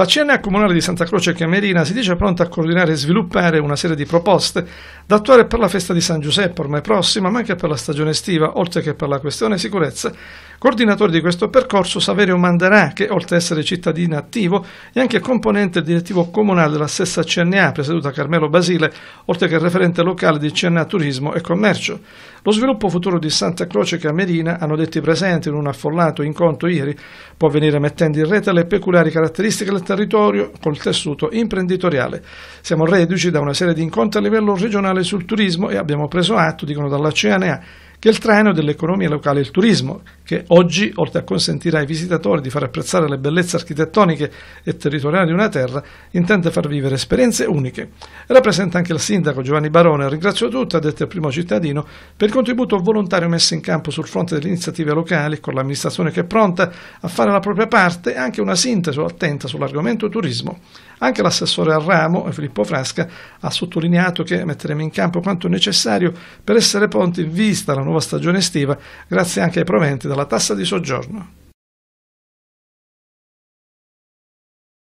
La CNA Comunale di Santa Croce Camerina si dice pronta a coordinare e sviluppare una serie di proposte da attuare per la festa di San Giuseppe ormai prossima, ma anche per la stagione estiva, oltre che per la questione sicurezza. Coordinatore di questo percorso Saverio Manderà, che oltre ad essere cittadino attivo è anche componente del direttivo comunale della stessa CNA, presieduta Carmelo Basile, oltre che referente locale di CNA Turismo e Commercio. Lo sviluppo futuro di Santa Croce Camerina, hanno detto i presenti in un affollato incontro ieri, può venire mettendo in rete le peculiari caratteristiche del territorio, col tessuto imprenditoriale. Siamo reduci da una serie di incontri a livello regionale sul turismo e abbiamo preso atto, dicono dalla CNA, che è il traino dell'economia locale e il turismo, che oggi, oltre a consentire ai visitatori di far apprezzare le bellezze architettoniche e territoriali di una terra, intende far vivere esperienze uniche. Rappresenta anche il sindaco Giovanni Barone, ringrazio tutti, ha detto il primo cittadino, per il contributo volontario messo in campo sul fronte delle iniziative locali, con l'amministrazione che è pronta a fare la propria parte e anche una sintesi attenta sull'argomento turismo. Anche l'assessore al ramo, Filippo Frasca, ha sottolineato che metteremo in campo quanto necessario per essere pronti in vista la nuova nuova stagione estiva grazie anche ai proventi della tassa di soggiorno.